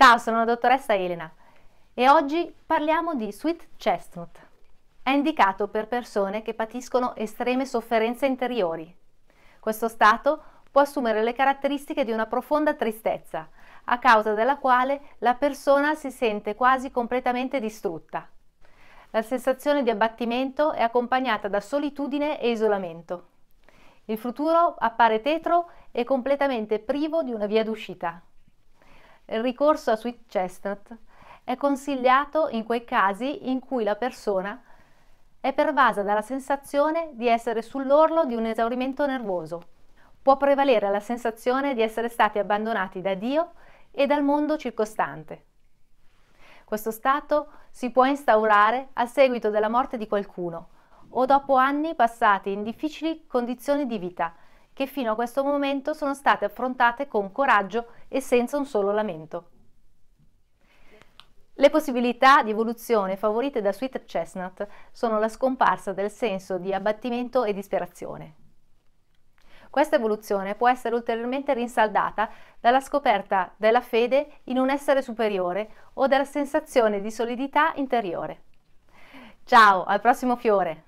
Ciao, sono la dottoressa Elena e oggi parliamo di sweet chestnut. È indicato per persone che patiscono estreme sofferenze interiori. Questo stato può assumere le caratteristiche di una profonda tristezza, a causa della quale la persona si sente quasi completamente distrutta. La sensazione di abbattimento è accompagnata da solitudine e isolamento. Il futuro appare tetro e completamente privo di una via d'uscita. Il ricorso a sweet chestnut è consigliato in quei casi in cui la persona è pervasa dalla sensazione di essere sull'orlo di un esaurimento nervoso. Può prevalere la sensazione di essere stati abbandonati da Dio e dal mondo circostante. Questo stato si può instaurare a seguito della morte di qualcuno o dopo anni passati in difficili condizioni di vita che fino a questo momento sono state affrontate con coraggio e senza un solo lamento. Le possibilità di evoluzione favorite da Sweet Chestnut sono la scomparsa del senso di abbattimento e disperazione. Questa evoluzione può essere ulteriormente rinsaldata dalla scoperta della fede in un essere superiore o dalla sensazione di solidità interiore. Ciao, al prossimo fiore!